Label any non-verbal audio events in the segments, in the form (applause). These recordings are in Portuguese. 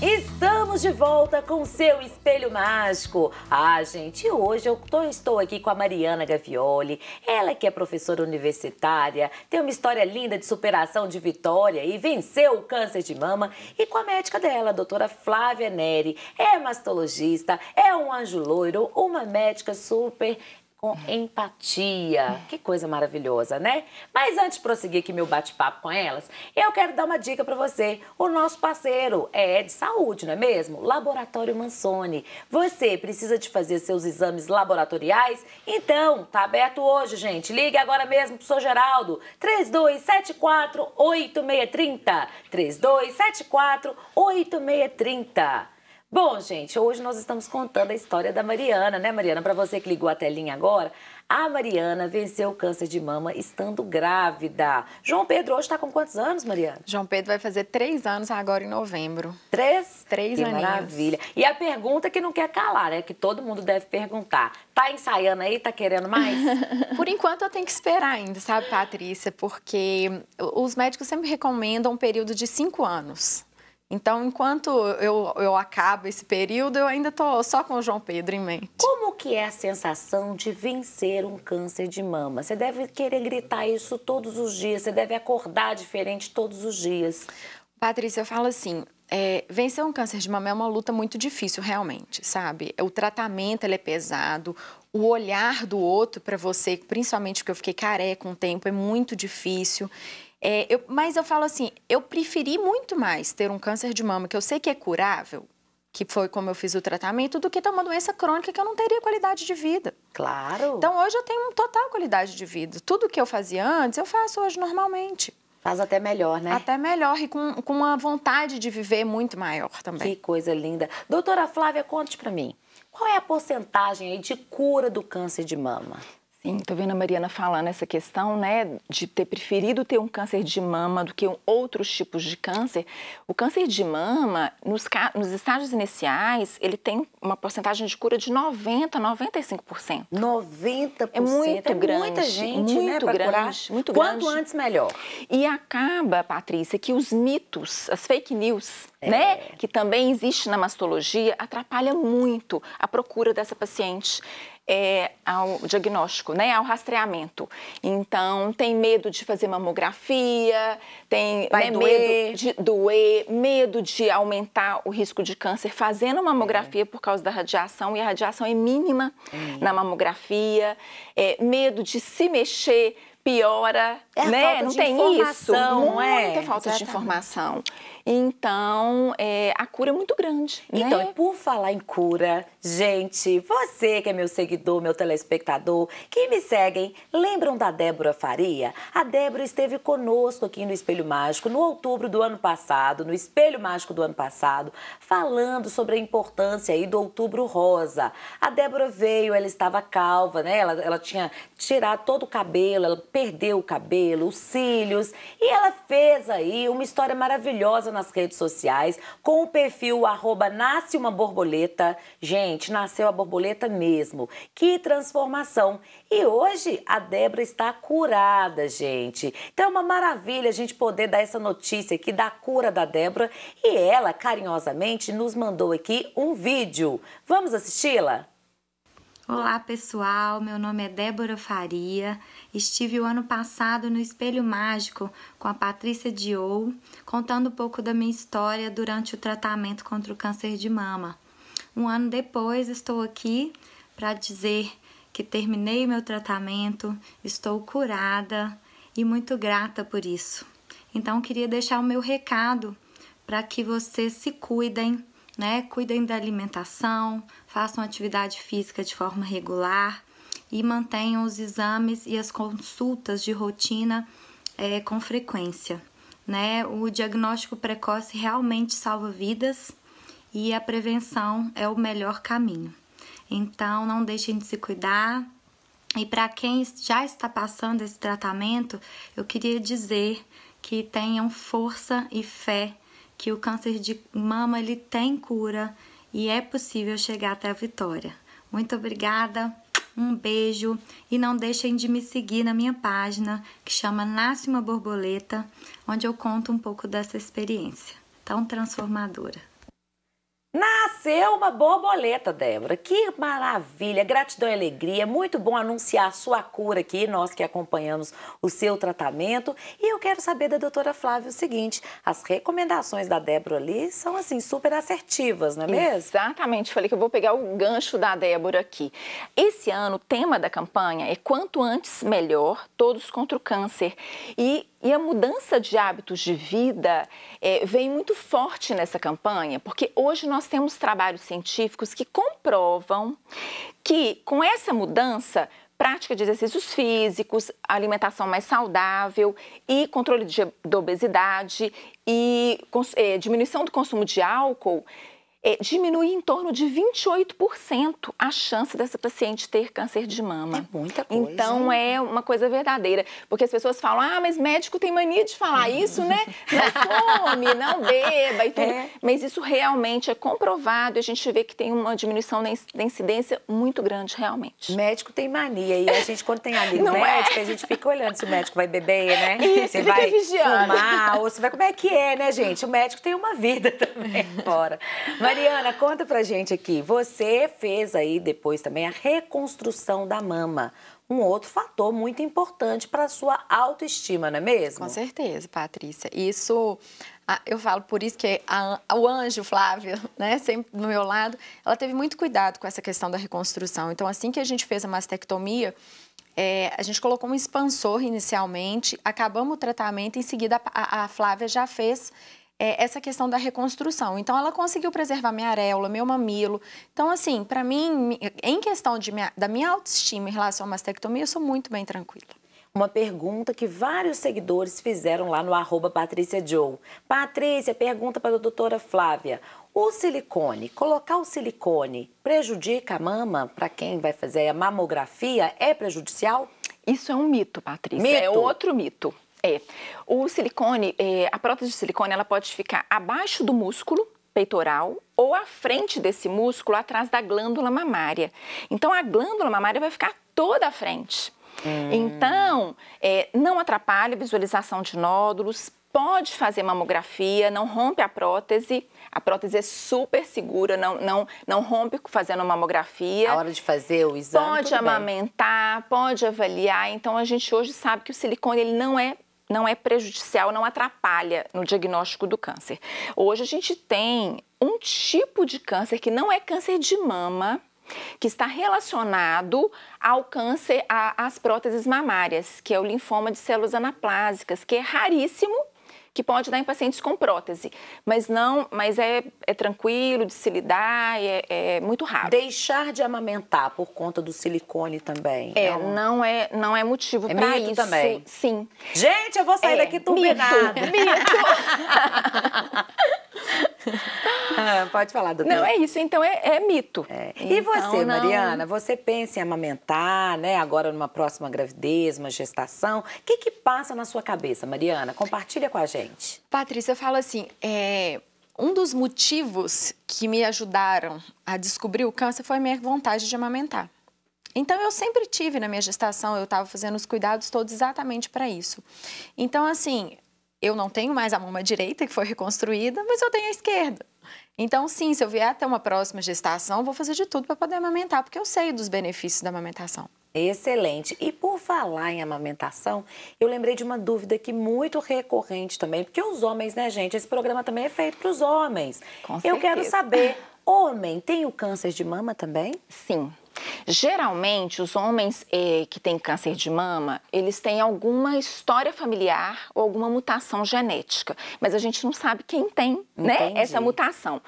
Estamos de volta com seu espelho mágico. Ah, gente, hoje eu tô, estou aqui com a Mariana Gavioli. Ela que é professora universitária, tem uma história linda de superação de vitória e venceu o câncer de mama. E com a médica dela, a doutora Flávia Neri. É mastologista, é um anjo loiro, uma médica super com empatia. Que coisa maravilhosa, né? Mas antes de prosseguir aqui meu bate-papo com elas, eu quero dar uma dica para você. O nosso parceiro é de saúde, não é mesmo? Laboratório Mansone. Você precisa de fazer seus exames laboratoriais? Então, tá aberto hoje, gente. Ligue agora mesmo pro seu Geraldo. 3274 8630. 3274 8630. Bom, gente, hoje nós estamos contando a história da Mariana, né, Mariana? Para você que ligou a telinha agora, a Mariana venceu o câncer de mama estando grávida. João Pedro hoje está com quantos anos, Mariana? João Pedro vai fazer três anos agora em novembro. Três? Três anos. maravilha. E a pergunta que não quer calar, né? Que todo mundo deve perguntar. Tá ensaiando aí? Tá querendo mais? (laughs) Por enquanto eu tenho que esperar ainda, sabe, Patrícia? Porque os médicos sempre recomendam um período de cinco anos. Então, enquanto eu, eu acabo esse período, eu ainda estou só com o João Pedro em mente. Como que é a sensação de vencer um câncer de mama? Você deve querer gritar isso todos os dias, você deve acordar diferente todos os dias. Patrícia, eu falo assim, é, vencer um câncer de mama é uma luta muito difícil, realmente, sabe? O tratamento é pesado, o olhar do outro para você, principalmente porque eu fiquei careca um tempo, é muito difícil. É, eu, mas eu falo assim, eu preferi muito mais ter um câncer de mama que eu sei que é curável, que foi como eu fiz o tratamento, do que ter uma doença crônica que eu não teria qualidade de vida. Claro. Então hoje eu tenho total qualidade de vida. Tudo que eu fazia antes, eu faço hoje normalmente. Faz até melhor, né? Até melhor e com, com uma vontade de viver muito maior também. Que coisa linda. Doutora Flávia, conte para mim. Qual é a porcentagem aí de cura do câncer de mama? Estou vendo a Mariana falando essa questão, né, de ter preferido ter um câncer de mama do que um outros tipos de câncer. O câncer de mama, nos, nos estágios iniciais, ele tem uma porcentagem de cura de 90%, 95%. 90%? É muito é grande. muita gente, muito né, grande, curar. Muito Quanto grande. antes, melhor. E acaba, Patrícia, que os mitos, as fake news, é. né, que também existe na mastologia, atrapalha muito a procura dessa paciente é, ao diagnóstico, né, ao rastreamento. Então, tem medo de fazer mamografia, tem né, medo de doer, medo de aumentar o risco de câncer fazendo mamografia é. por causa da radiação, e a radiação é mínima é. na mamografia, é, medo de se mexer, piora, é né? não tem isso. não é? falta Exatamente. de informação. Então, é, a cura é muito grande. Né? Então, por falar em cura, gente, você que é meu seguidor, meu telespectador, que me seguem, lembram da Débora Faria? A Débora esteve conosco aqui no Espelho Mágico no outubro do ano passado, no Espelho Mágico do ano passado, falando sobre a importância aí do outubro rosa. A Débora veio, ela estava calva, né? Ela, ela tinha tirado todo o cabelo, ela perdeu o cabelo, os cílios, e ela fez aí uma história maravilhosa na nas redes sociais com o perfil arroba Nasce uma Borboleta. Gente, nasceu a borboleta mesmo. Que transformação! E hoje a Débora está curada, gente. Então é uma maravilha a gente poder dar essa notícia aqui da cura da Débora e ela carinhosamente nos mandou aqui um vídeo. Vamos assisti-la? Olá pessoal, meu nome é Débora Faria. Estive o ano passado no Espelho Mágico com a Patrícia Diou, contando um pouco da minha história durante o tratamento contra o câncer de mama. Um ano depois estou aqui para dizer que terminei meu tratamento, estou curada e muito grata por isso. Então queria deixar o meu recado para que vocês se cuidem né? Cuidem da alimentação, façam atividade física de forma regular e mantenham os exames e as consultas de rotina é, com frequência. Né? O diagnóstico precoce realmente salva vidas e a prevenção é o melhor caminho. Então, não deixem de se cuidar. E para quem já está passando esse tratamento, eu queria dizer que tenham força e fé que o câncer de mama ele tem cura e é possível chegar até a vitória. Muito obrigada, um beijo e não deixem de me seguir na minha página que chama Nasce uma Borboleta, onde eu conto um pouco dessa experiência tão transformadora. Nasceu uma borboleta, Débora. Que maravilha, gratidão e alegria. Muito bom anunciar a sua cura aqui, nós que acompanhamos o seu tratamento. E eu quero saber da doutora Flávia o seguinte: as recomendações da Débora ali são assim super assertivas, não é mesmo? Exatamente, falei que eu vou pegar o gancho da Débora aqui. Esse ano o tema da campanha é quanto antes melhor, todos contra o câncer. E e a mudança de hábitos de vida é, vem muito forte nessa campanha, porque hoje nós temos trabalhos científicos que comprovam que com essa mudança prática de exercícios físicos, alimentação mais saudável e controle de, de obesidade e é, diminuição do consumo de álcool, é, em torno de 28% a chance dessa paciente ter câncer de mama. É muita coisa. Então é uma coisa verdadeira, porque as pessoas falam: "Ah, mas médico tem mania de falar uhum. isso, né? Não come, não (laughs) beba e tudo". É. Mas isso realmente é comprovado e a gente vê que tem uma diminuição da incidência muito grande realmente. Médico tem mania e a gente quando tem amigo não é. médico, é. a gente fica olhando se o médico vai beber, né? (laughs) se vai vigiando. fumar ou se vai como é que é, né, gente? O médico tem uma vida também fora. (laughs) Mas Mariana, conta pra gente aqui. Você fez aí depois também a reconstrução da mama. Um outro fator muito importante para a sua autoestima, não é mesmo? Com certeza, Patrícia. Isso, eu falo por isso que a, o anjo Flávio, (laughs) né, sempre do meu lado, ela teve muito cuidado com essa questão da reconstrução. Então, assim que a gente fez a mastectomia, é, a gente colocou um expansor inicialmente, acabamos o tratamento, em seguida a, a Flávia já fez é, essa questão da reconstrução. Então, ela conseguiu preservar minha areola, meu mamilo. Então, assim, para mim, em questão de minha, da minha autoestima em relação à mastectomia, eu sou muito bem tranquila uma pergunta que vários seguidores fizeram lá no arroba Patrícia Joe. Patrícia, pergunta para a doutora Flávia. O silicone, colocar o silicone prejudica a mama para quem vai fazer a mamografia? É prejudicial? Isso é um mito, Patrícia. É mito? É outro mito. É. O silicone, é, a prótese de silicone, ela pode ficar abaixo do músculo peitoral ou à frente desse músculo, atrás da glândula mamária. Então, a glândula mamária vai ficar toda à frente. Hum. Então, é, não atrapalha a visualização de nódulos, pode fazer mamografia, não rompe a prótese. A prótese é super segura, não, não, não rompe fazendo mamografia. A hora de fazer o exame. Pode amamentar, bem. pode avaliar. Então a gente hoje sabe que o silicone ele não é não é prejudicial, não atrapalha no diagnóstico do câncer. Hoje a gente tem um tipo de câncer que não é câncer de mama, que está relacionado ao câncer às próteses mamárias, que é o linfoma de células anaplásicas, que é raríssimo que pode dar em pacientes com prótese. Mas não, mas é, é tranquilo de se lidar, é, é muito raro. Deixar de amamentar por conta do silicone também. É, é um... não é não é motivo é para isso. também. Sim. Gente, eu vou sair é, daqui turbinada. Mito, mito. (laughs) (laughs) Ah, pode falar, doutora. Não, é isso. Então, é, é mito. É. Então, e você, então, não... Mariana? Você pensa em amamentar, né? Agora numa próxima gravidez, uma gestação. O que que passa na sua cabeça, Mariana? Compartilha com a gente. Patrícia, eu falo assim, é... Um dos motivos que me ajudaram a descobrir o câncer foi a minha vontade de amamentar. Então, eu sempre tive na minha gestação, eu estava fazendo os cuidados todos exatamente para isso. Então, assim, eu não tenho mais a mama direita, que foi reconstruída, mas eu tenho a esquerda. Então, sim, se eu vier até uma próxima gestação, vou fazer de tudo para poder amamentar, porque eu sei dos benefícios da amamentação. Excelente. E por falar em amamentação, eu lembrei de uma dúvida que muito recorrente também, porque os homens, né, gente? Esse programa também é feito para os homens. Com eu quero saber, (laughs) homem tem o câncer de mama também? Sim. Geralmente, os homens eh, que têm câncer de mama, eles têm alguma história familiar ou alguma mutação genética, mas a gente não sabe quem tem, né, essa mutação.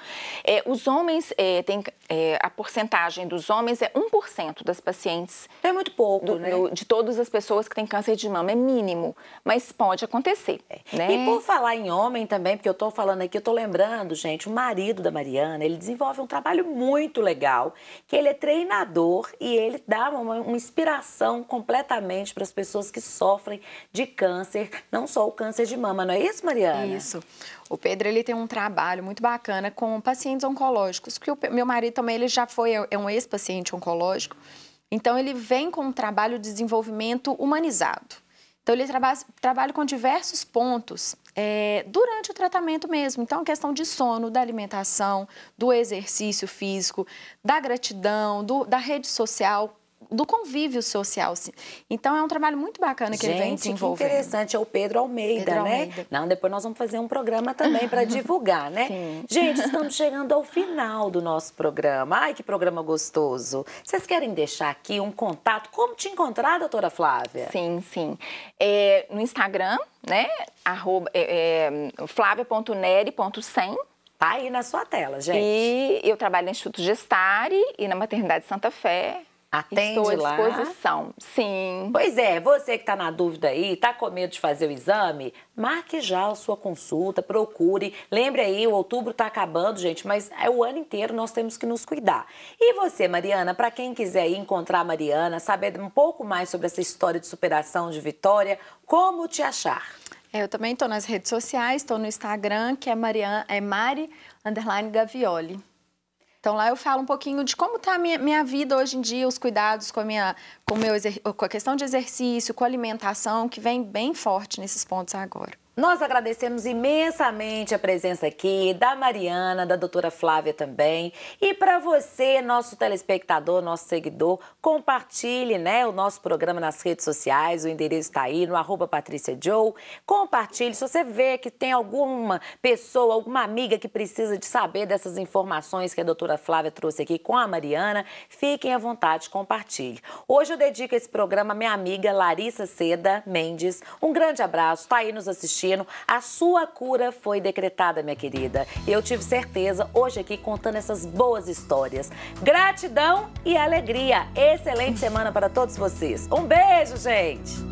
Eh, os homens eh, têm eh, a porcentagem dos homens é 1% das pacientes. É muito pouco, do, né? de todas as pessoas que têm câncer de mama é mínimo, mas pode acontecer. É. Né? E por falar em homem também, porque eu estou falando aqui, eu estou lembrando, gente, o marido da Mariana, ele desenvolve um trabalho muito legal, que ele é treinador e ele dá uma, uma inspiração completamente para as pessoas que sofrem de câncer, não só o câncer de mama, não é isso, Mariana? Isso. O Pedro ele tem um trabalho muito bacana com pacientes oncológicos, que o meu marido também ele já foi é um ex-paciente oncológico. Então ele vem com um trabalho de desenvolvimento humanizado. Então, ele trabalha trabalha com diversos pontos é, durante o tratamento mesmo. Então, a questão de sono, da alimentação, do exercício físico, da gratidão, do, da rede social, do convívio social. Assim. Então é um trabalho muito bacana que Gente, ele vem desenvolvendo. Que interessante, é o Pedro Almeida, Pedro né? Almeida. Não, depois nós vamos fazer um programa também para (laughs) divulgar, né? Sim. Gente, estamos chegando ao final do nosso programa. Ai, que programa gostoso. Vocês querem deixar aqui um contato? Como te encontrar, doutora Flávia? Sim, sim. É, no Instagram, né? Arroba, é, é, flávia.neri.100 Tá aí na sua tela, gente. E eu trabalho no Instituto Gestare e na Maternidade Santa Fé, Atende Estou à disposição, lá. sim. Pois é, você que está na dúvida aí, está com medo de fazer o exame, marque já a sua consulta, procure. Lembre aí, o outubro está acabando, gente, mas é o ano inteiro nós temos que nos cuidar. E você, Mariana, para quem quiser ir encontrar a Mariana, saber um pouco mais sobre essa história de superação, de vitória, como te achar? É, eu também estou nas redes sociais, estou no Instagram, que é, Mariana, é Mari Gavioli. Então lá eu falo um pouquinho de como está a minha, minha vida hoje em dia, os cuidados com a minha, com, meu, com a questão de exercício, com a alimentação, que vem bem forte nesses pontos agora. Nós agradecemos imensamente a presença aqui da Mariana, da doutora Flávia também. E para você, nosso telespectador, nosso seguidor, compartilhe né, o nosso programa nas redes sociais, o endereço está aí no arroba Patrícia Joe. Compartilhe, se você vê que tem alguma pessoa, alguma amiga que precisa de saber dessas informações que a doutora Flávia trouxe aqui com a Mariana, fiquem à vontade, compartilhe. Hoje eu dedica esse programa à minha amiga Larissa Seda Mendes. Um grande abraço, tá aí nos assistindo. A sua cura foi decretada, minha querida. E eu tive certeza hoje aqui contando essas boas histórias. Gratidão e alegria. Excelente semana para todos vocês. Um beijo, gente!